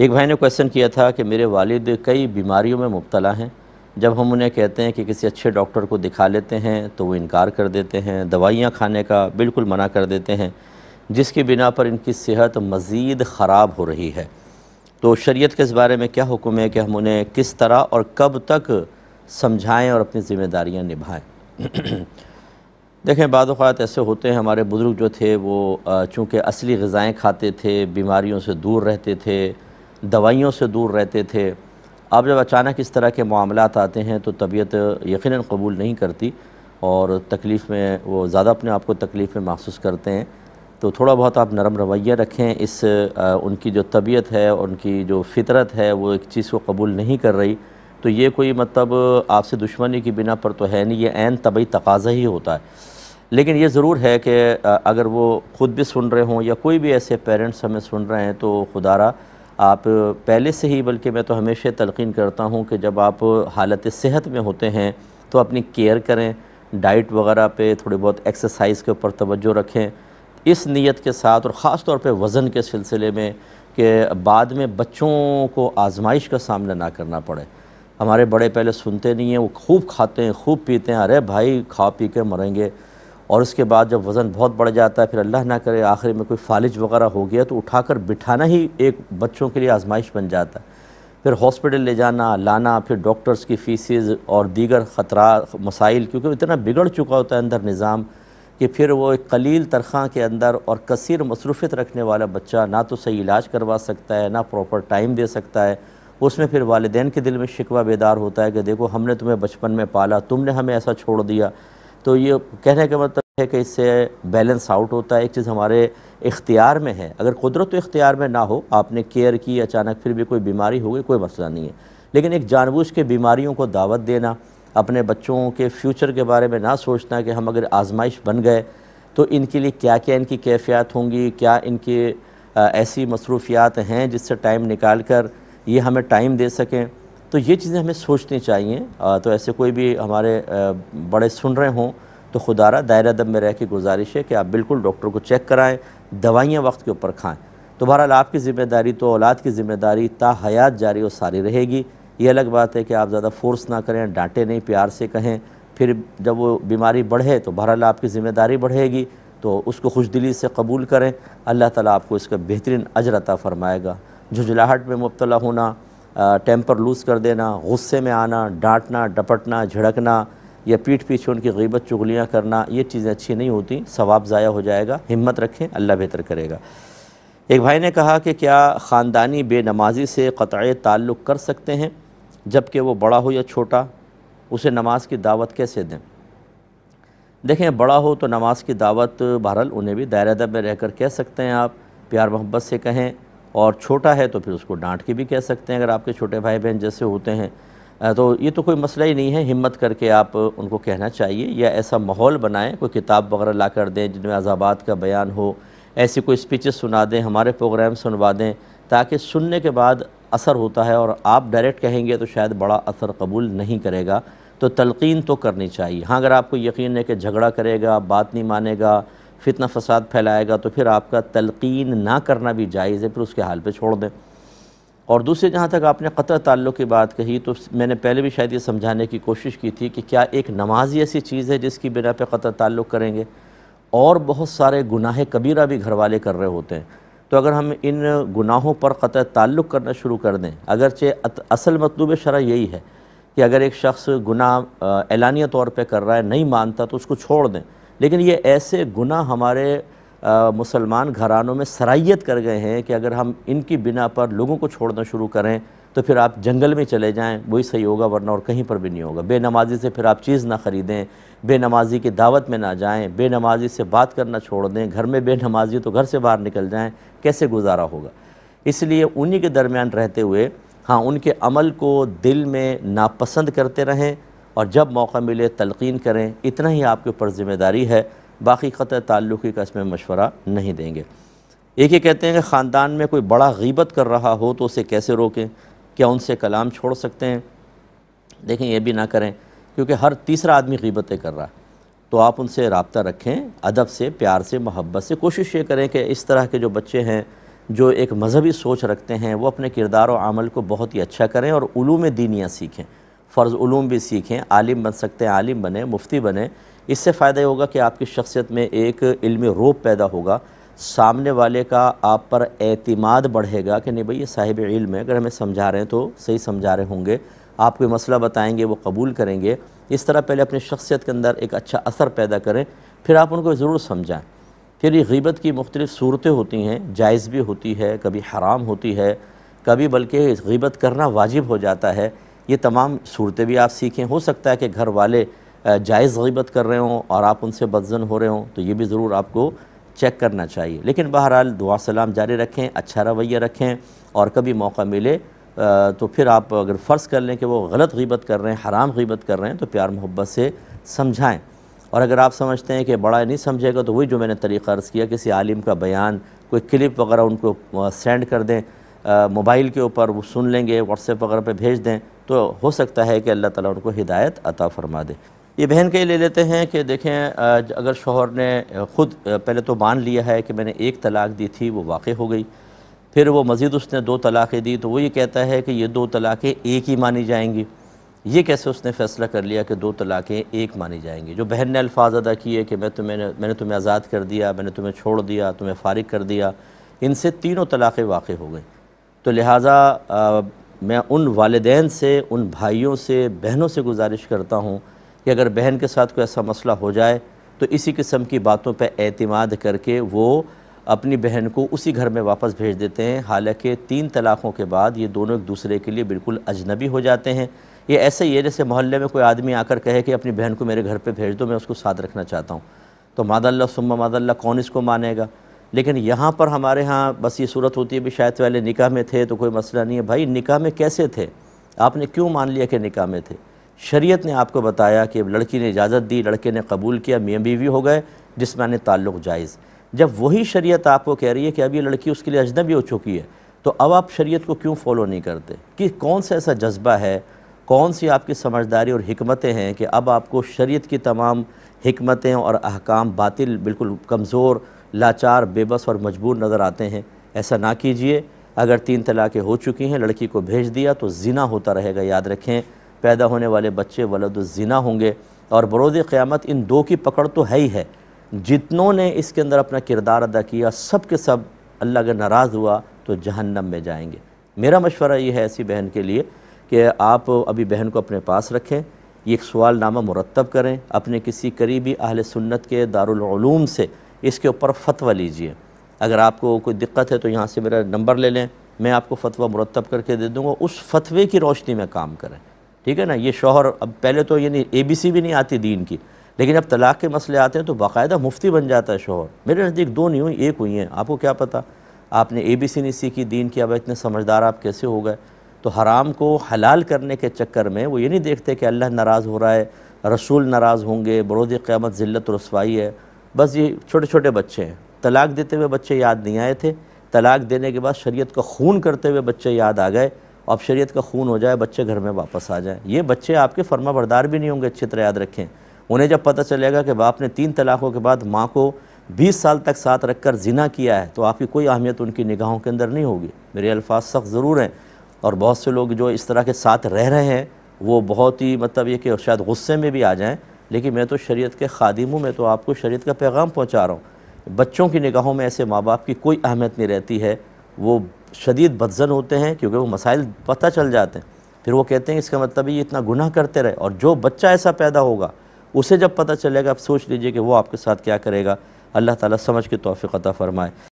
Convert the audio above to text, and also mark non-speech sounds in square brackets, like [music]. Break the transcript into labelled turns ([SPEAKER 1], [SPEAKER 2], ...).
[SPEAKER 1] एक भाई ने क्वेश्चन किया था कि मेरे वालिद कई बीमारियों में मुबतला हैं जब हम उन्हें कहते हैं कि किसी अच्छे डॉक्टर को दिखा लेते हैं तो वो इनकार कर देते हैं दवाइयाँ खाने का बिल्कुल मना कर देते हैं जिसकी बिना पर इनकी सेहत मज़ीद ख़राब हो रही है तो शरीयत के इस बारे में क्या हुक्म है कि हम उन्हें किस तरह और कब तक समझाएं और अपनी ज़िम्मेदारियाँ निभाएं [clears throat] देखें बाद अवत ऐसे होते हैं हमारे बुज़ुर्ग जो थे वो चूँकि असली गज़ाएँ खाते थे बीमारियों से दूर रहते थे दवाइयों से दूर रहते थे अब जब अचानक इस तरह के मामलात आते हैं तो तबीयत यकीन कबूल नहीं करती और तकलीफ़ में वो ज़्यादा अपने आप को तकलीफ़ में महसूस करते हैं तो थोड़ा बहुत आप नरम रवैया रखें इस आ, उनकी जो तबीयत है उनकी जो फितरत है वो एक चीज़ को कबूल नहीं कर रही तो ये कोई मतलब आपसे दुश्मनी की बिना पर तो है नहीं ये एन तबी तकाजा ही होता है लेकिन ये ज़रूर है कि अगर वो ख़ुद भी सुन रहे हों या कोई भी ऐसे पेरेंट्स हमें सुन रहे हैं तो खुदारा आप पहले से ही बल्कि मैं तो हमेशा तलकिन करता हूँ कि जब आप हालत सेहत में होते हैं तो अपनी केयर करें डाइट वगैरह पे थोड़ी बहुत एक्सरसाइज के ऊपर तवज्जो रखें इस नीयत के साथ और ख़ास तौर पे वज़न के सिलसिले में कि बाद में बच्चों को आजमाइश का सामना ना करना पड़े हमारे बड़े पहले सुनते नहीं हैं वो खूब खाते हैं खूब पीते हैं अरे भाई खा पी के मरेंगे और उसके बाद जब वज़न बहुत बढ़ जाता है फिर अल्लाह ना करे आखिर में कोई फालिज वगैरह हो गया तो उठा कर बिठाना ही एक बच्चों के लिए आजमाइश बन जाता है फिर हॉस्पिटल ले जाना लाना फिर डॉक्टर्स की फ़ीसेज़ और दीगर ख़तरा मसाइल क्योंकि इतना बिगड़ चुका होता है अंदर निज़ाम कि फिर वो एक कलील तरखा के अंदर और कसर मसरूफियत रखने वाला बच्चा ना तो सही इलाज करवा सकता है ना प्रॉपर टाइम दे सकता है उसमें फिर वालदेन के दिल में शिकवा बेदार होता है कि देखो हमने तुम्हें बचपन में पाला तुमने हमें ऐसा छोड़ दिया तो ये कहने का मतलब કે કેસે બેલેન્સ આઉટ હોતા એક ચીઝ હમારે ઇખતियार મે હે અગર કુદ્રત કો ઇખતियार મે ના હો આપને કેર કી અચાનક ફિર મે કોઈ બીમારી હો ગઈ કોઈ મસલા નહી હે લેકિન એક જાનવુશ કે બીમારીઓ કો દાવત દેના અપને બચ્ચો કે ફ્યુચર કે બારે મે ના સોચના કે હમ અગર આઝમાઈશ બન ગયે તો ઇનકે લિયે ક્યા ક્યા ઇનકી કિયફિયાત હોંગી ક્યા ઇનકે એસી મસરૂફિયાત હે જિસસે ટાઈમ નિકાલકર યે હમે ટાઈમ દે સકે તો યે ચીઝે હમે સોચને ચાહીએ તો એસે કોઈ ભી હમારે બડે સુન રહે હો तो खुदारा दायरा दम में रह के गुजारिश है कि आप बिल्कुल डॉक्टर को चेक कराएँ दवाइयाँ वक्त के ऊपर खाएँ तो बहरहाल आपकी ज़िम्मेदारी तो औलाद की ज़िम्मेदारी ता हयात जारी और सारी रहेगी ये अलग बात है कि आप ज़्यादा फोर्स ना करें डांटे नहीं प्यार से कहें फिर जब वो बीमारी बढ़े तो बहरहाल आपकी ज़िम्मेदारी बढ़ेगी तो उसको खुश दिली से कबूल करें अल्लाह ताला आपको इसका बेहतरीन अजर अता फ़रमाएगा झुझलाहट में मुबतला होना टेम्पर लूज़ कर देना गुस्से में आना डांटना डपटना झड़कना या पीठ पीछे उनकी गीबत चुगलियाँ करना ये चीज़ें अच्छी नहीं होती सवाब ज़ाया हो जाएगा हिम्मत रखें अल्लाह बेहतर करेगा एक भाई ने कहा कि क्या ख़ानदानी बेनमाजी से कतए ताल्लुक़ कर सकते हैं जबकि वो बड़ा हो या छोटा उसे नमाज की दावत कैसे दें देखें बड़ा हो तो नमाज की दावत बहरहाल उन्हें भी दायरे दब में रह कर कह सकते हैं आप प्यार मोहब्बत से कहें और छोटा है तो फिर उसको डांट के भी कह सकते हैं अगर आपके छोटे भाई बहन जैसे होते हैं तो ये तो कोई मसला ही नहीं है हिम्मत करके आप उनको कहना चाहिए या ऐसा माहौल बनाएं कोई किताब वगैरह ला कर दें जिनमें अजाबात का बयान हो ऐसी कोई स्पीचेस सुना दें हमारे प्रोग्राम सुनवा दें ताकि सुनने के बाद असर होता है और आप डायरेक्ट कहेंगे तो शायद बड़ा असर कबूल नहीं करेगा तो तलकिन तो करनी चाहिए हाँ अगर आपको यकीन है कि झगड़ा करेगा बात नहीं मानेगा फितना फसाद फैलाएगा तो फिर आपका तलकिन ना करना भी जायज़ है फिर उसके हाल पर छोड़ दें और दूसरे जहाँ तक आपने क़तर ताल्लुक़ की बात कही तो मैंने पहले भी शायद ये समझाने की कोशिश की थी कि क्या एक नमाज ही ऐसी चीज़ है जिसकी बिना पे क़तर ताल्लुक़ करेंगे और बहुत सारे गुनाह कबीरा भी घर वाले कर रहे होते हैं तो अगर हम इन गुनाहों पर क़तर ताल्लुक़ करना शुरू कर दें अगरचे असल मतलूब शरा यही है कि अगर एक शख्स गुनाह ऐलानिया तौर पर कर रहा है नहीं मानता तो उसको छोड़ दें लेकिन ये ऐसे गुनाह हमारे मुसलमान घरानों में सराइत कर गए हैं कि अगर हम इनकी बिना पर लोगों को छोड़ना शुरू करें तो फिर आप जंगल में चले जाएं वही सही होगा वरना और कहीं पर भी नहीं होगा बेनमाजी से फिर आप चीज़ ना ख़रीदें बेनमाजी की दावत में ना जाएं बेनमाजी से बात करना छोड़ दें घर में बेनमाजी तो घर से बाहर निकल जाएं कैसे गुजारा होगा इसलिए उन्हीं के दरमियान रहते हुए हाँ उनके अमल को दिल में नापसंद करते रहें और जब मौका मिले तलकिन करें इतना ही आपके ऊपर ज़िम्मेदारी है बाकी ख़त ताल्लुक़ी का इसमें मशवरा नहीं देंगे एक ये कहते हैं कि ख़ानदान में कोई बड़ा गीबत कर रहा हो तो उसे कैसे रोकें क्या उनसे कलाम छोड़ सकते हैं देखें यह भी ना करें क्योंकि हर तीसरा आदमी गीबतें कर रहा है तो आप उनसे रबता रखें अदब से प्यार से मोहब्बत से कोशिश ये करें कि इस तरह के जो बच्चे हैं जो एक मजहबी सोच रखते हैं वो अपने किरदार और अमल को बहुत ही अच्छा करें और उलूम दीनिया सीखें फ़र्ज़ उलूम भी सीखें आलिम बन सकते हैं आलिम बने मुफ्ती बने इससे फ़ायदा होगा कि आपकी शख्सियत में एक इल्मी रोब पैदा होगा सामने वाले का आप पर एतमाद बढ़ेगा कि नहीं भाई ये साहिब इल्म है अगर हमें समझा रहे हैं तो सही समझा रहे होंगे आप कोई मसला बताएंगे वो कबूल करेंगे इस तरह पहले अपनी शख्सियत के अंदर एक अच्छा असर पैदा करें फिर आप उनको ज़रूर समझाएँ फिर ये गीबत की मुख्तलिफ़ सूरतें होती हैं जायज़ भी होती है कभी हराम होती है कभी बल्कि गीबत करना वाजिब हो जाता है ये तमाम सूरतें भी आप सीखें हो सकता है कि घर वाले जायज़ गबत कर रहे हों और आप उनसे बदजन हो रहे हों तो ये भी ज़रूर आपको चेक करना चाहिए लेकिन बहरहाल दुआ सलाम जारी रखें अच्छा रवैया रखें और कभी मौका मिले तो फिर आप अगर फ़र्ज़ कर लें कि वो गलत गबत कर रहे हैं हराम गबत कर रहे हैं तो प्यार मोहब्बत से समझाएँ और अगर आप समझते हैं कि बड़ा नहीं समझेगा तो वही जो मैंने तरीक़ा अर्ज़ किया किसी आलिम का बयान कोई क्लिप वगैरह उनको सेंड कर दें मोबाइल के ऊपर वो सुन लेंगे व्हाट्सएप वगैरह पे भेज दें तो हो सकता है कि अल्लाह ताला उनको हिदायत अता फरमा दे ये बहन के ले लेते हैं कि देखें अगर शोहर ने ख़ुद पहले तो मान लिया है कि मैंने एक तलाक दी थी वो वाक़ हो गई फिर वो मज़ीद उसने दो तलाक़ें दी तो वो ये कहता है कि ये दो तलाक़ें एक ही मानी जाएंगी ये कैसे उसने फ़ैसला कर लिया कि दो तलाक़ें एक मानी जाएंगी जो बहन ने अल्फाज अदा किए कि मैं तुम्हें मैंने तुम्हें आज़ाद कर दिया मैंने तुम्हें छोड़ दिया तुम्हें फ़ारिग कर दिया इनसे तीनों तलाक़ें वाक़ हो गई तो लिहाजा मैं उन वालदेन से उन भाइयों से बहनों से गुजारिश करता हूँ कि अगर बहन के साथ कोई ऐसा मसला हो जाए तो इसी किस्म की बातों पर अतमाद करके वो अपनी बहन को उसी घर में वापस भेज देते हैं हालांकि तीन तलाक़ों के बाद ये दोनों एक दूसरे के लिए बिल्कुल अजनबी हो जाते हैं ये ऐसे ही है जैसे मोहल्ले में कोई आदमी आकर कहे कि अपनी बहन को मेरे घर पे भेज दो मैं उसको साथ रखना चाहता हूँ तो मादल्ला सुम्मा मादल्ला कौन इसको मानेगा लेकिन यहाँ पर हमारे यहाँ बस ये सूरत होती है भी शायद वाले निका में थे तो कोई मसला नहीं है भाई निका में कैसे थे आपने क्यों मान लिया कि निका में थे शरीयत ने आपको बताया कि लड़की ने इजाज़त दी लड़के ने कबूल किया मियाँ बीवी हो गए जिसमानी ताल्लुक़ जायज़ जब वही शरीयत आपको कह रही है कि अब ये लड़की उसके लिए अजनबी हो चुकी है तो अब आप शरीयत को क्यों फॉलो नहीं करते कि कौन सा ऐसा जज्बा है कौन सी आपकी समझदारी और हमतें हैं कि अब आपको शरीयत की तमाम हमतें और अहकाम बातिल बिल्कुल कमज़ोर लाचार बेबस और मजबूर नज़र आते हैं ऐसा ना कीजिए अगर तीन तलाक़ें हो चुकी हैं लड़की को भेज दिया तो जीना होता रहेगा याद रखें पैदा होने वाले बच्चे वलद ज़िना होंगे और बरोज़ क़्यामत इन दो की पकड़ तो है ही है जितनों ने इसके अंदर अपना किरदार अदा किया सब के सब अल्लाह अगर नाराज़ हुआ तो जहन्नम में जाएंगे मेरा मशवरा ये है ऐसी बहन के लिए कि आप अभी बहन को अपने पास रखें एक सवाल नामा मुरतब करें अपने किसी करीबी अहल सुन्नत के दारूम से इसके ऊपर फतवा लीजिए अगर आपको कोई दिक्कत है तो यहाँ से मेरा नंबर ले लें मैं आपको फतवा मुरतब करके दे दूँगा उस फतवे की रोशनी में काम करें ठीक है ना ये शोहर अब पहले तो ये नहीं ए बी सी भी नहीं आती दीन की लेकिन अब तलाक के मसले आते हैं तो बाकायदा मुफ्ती बन जाता है शोहर मेरे नज़दीक दो नहीं हुई एक हुई हैं आपको क्या पता आपने ए बी सी नहीं सीखी दीन की अब इतने समझदार आप कैसे हो गए तो हराम को हलाल करने के चक्कर में वो ये नहीं देखते कि अल्लाह नाराज़ हो रहा है रसूल नाराज़ होंगे बरोद क़्यामत ज़िलत रसवाई है बस ये छोटे छोटे बच्चे हैं तलाक देते हुए बच्चे याद नहीं आए थे तलाक देने के बाद शरीयत का खून करते हुए बच्चे याद आ गए अब शरीयत का खून हो जाए बच्चे घर में वापस आ जाएँ ये बच्चे आपके फर्मा बरदार भी नहीं होंगे अच्छी तरह याद रखें उन्हें जब पता चलेगा कि बाप ने तीन तलाक़ों के बाद माँ को बीस साल तक साथ रख कर जिना किया है तो आपकी कोई अहमियत उनकी निगाहों के अंदर नहीं होगी मेरे अल्फाज सख्त ज़रूर हैं और बहुत से लोग जो इस तरह के साथ रह रहे हैं वो बहुत ही मतलब ये कि शायद गुस्से में भी आ जाएँ लेकिन मैं तो शरीयत के खादिम हूँ मैं तो आपको शरीयत का पैगाम पहुँचा रहा हूँ बच्चों की निगाहों में ऐसे माँ बाप की कोई अहमियत नहीं रहती है वो शदीद बदजन होते हैं क्योंकि वो मसाइल पता चल जाते हैं फिर वो कहते हैं इसका मतलब ये इतना गुनाह करते रहे और जो बच्चा ऐसा पैदा होगा उसे जब पता चलेगा आप सोच लीजिए कि वो आपके साथ क्या करेगा अल्लाह ताला समझ के तोफ़ी फ़रमाए